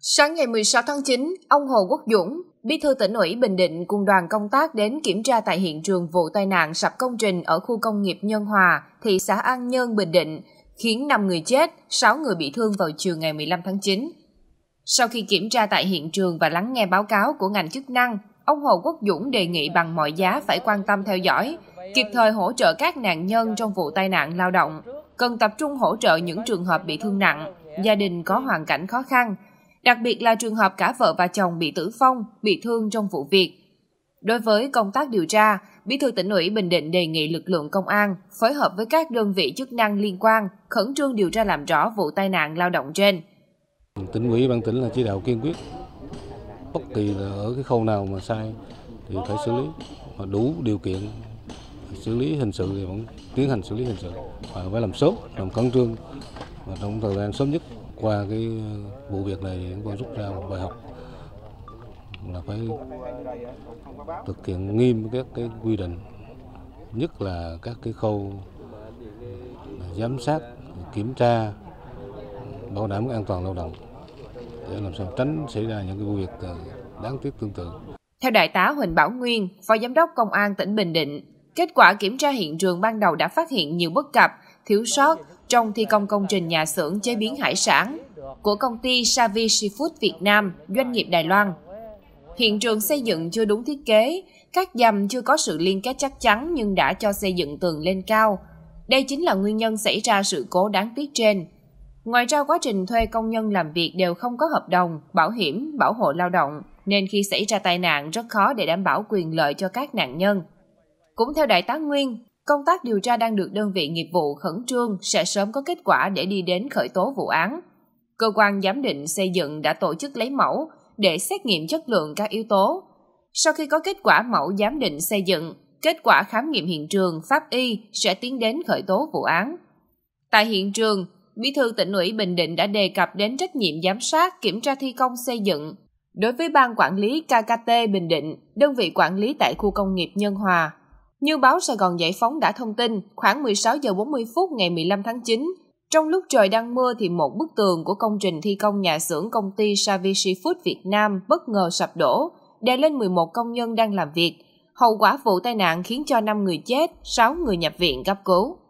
Sáng ngày 16 tháng 9, ông Hồ Quốc Dũng, Bí thư tỉnh ủy Bình Định cùng đoàn công tác đến kiểm tra tại hiện trường vụ tai nạn sập công trình ở khu công nghiệp Nhân Hòa, thị xã An Nhơn, Bình Định, khiến 5 người chết, 6 người bị thương vào chiều ngày 15 tháng 9. Sau khi kiểm tra tại hiện trường và lắng nghe báo cáo của ngành chức năng, ông Hồ Quốc Dũng đề nghị bằng mọi giá phải quan tâm theo dõi, kịp thời hỗ trợ các nạn nhân trong vụ tai nạn lao động, cần tập trung hỗ trợ những trường hợp bị thương nặng, gia đình có hoàn cảnh khó khăn – đặc biệt là trường hợp cả vợ và chồng bị tử vong, bị thương trong vụ việc. Đối với công tác điều tra, Bí thư tỉnh ủy Bình Định đề nghị lực lượng công an phối hợp với các đơn vị chức năng liên quan khẩn trương điều tra làm rõ vụ tai nạn lao động trên. Tỉnh ủy ban tỉnh là chỉ đạo kiên quyết bất kỳ ở cái khâu nào mà sai thì phải xử lý và đủ điều kiện xử lý hình sự thì vẫn tiến hành xử lý hình sự và phải làm sớm làm khẩn trương và trong thời gian sớm nhất qua cái ờ, vụ việc này thì chúng tôi rút ra một bài học là phải thực hiện nghiêm các cái quy định nhất là các cái khâu giám sát kiểm tra bảo đảm an toàn lao động để làm sao tránh xảy ra những cái vụ việc ờ, đáng tiếc tương tự. Theo Đại tá Huỳnh Bảo Nguyên, Phó Giám đốc Công an tỉnh Bình Định, kết quả kiểm tra hiện trường ban đầu đã phát hiện nhiều bất cập, thiếu sót trong thi công công trình nhà xưởng chế biến hải sản của công ty Savi Seafood Việt Nam, doanh nghiệp Đài Loan. Hiện trường xây dựng chưa đúng thiết kế, các dầm chưa có sự liên kết chắc chắn nhưng đã cho xây dựng tường lên cao. Đây chính là nguyên nhân xảy ra sự cố đáng tiếc trên. Ngoài ra quá trình thuê công nhân làm việc đều không có hợp đồng, bảo hiểm, bảo hộ lao động, nên khi xảy ra tai nạn rất khó để đảm bảo quyền lợi cho các nạn nhân. Cũng theo Đại tá Nguyên, Công tác điều tra đang được đơn vị nghiệp vụ khẩn trương sẽ sớm có kết quả để đi đến khởi tố vụ án. Cơ quan giám định xây dựng đã tổ chức lấy mẫu để xét nghiệm chất lượng các yếu tố. Sau khi có kết quả mẫu giám định xây dựng, kết quả khám nghiệm hiện trường pháp y sẽ tiến đến khởi tố vụ án. Tại hiện trường, Bí thư tỉnh ủy Bình Định đã đề cập đến trách nhiệm giám sát kiểm tra thi công xây dựng. Đối với ban quản lý KKT Bình Định, đơn vị quản lý tại khu công nghiệp Nhân Hòa, như báo Sài Gòn Giải Phóng đã thông tin, khoảng 16 giờ 40 phút ngày 15 tháng 9, trong lúc trời đang mưa thì một bức tường của công trình thi công nhà xưởng công ty Savi Seafood Việt Nam bất ngờ sập đổ, đè lên 11 công nhân đang làm việc. Hậu quả vụ tai nạn khiến cho 5 người chết, 6 người nhập viện cấp cứu.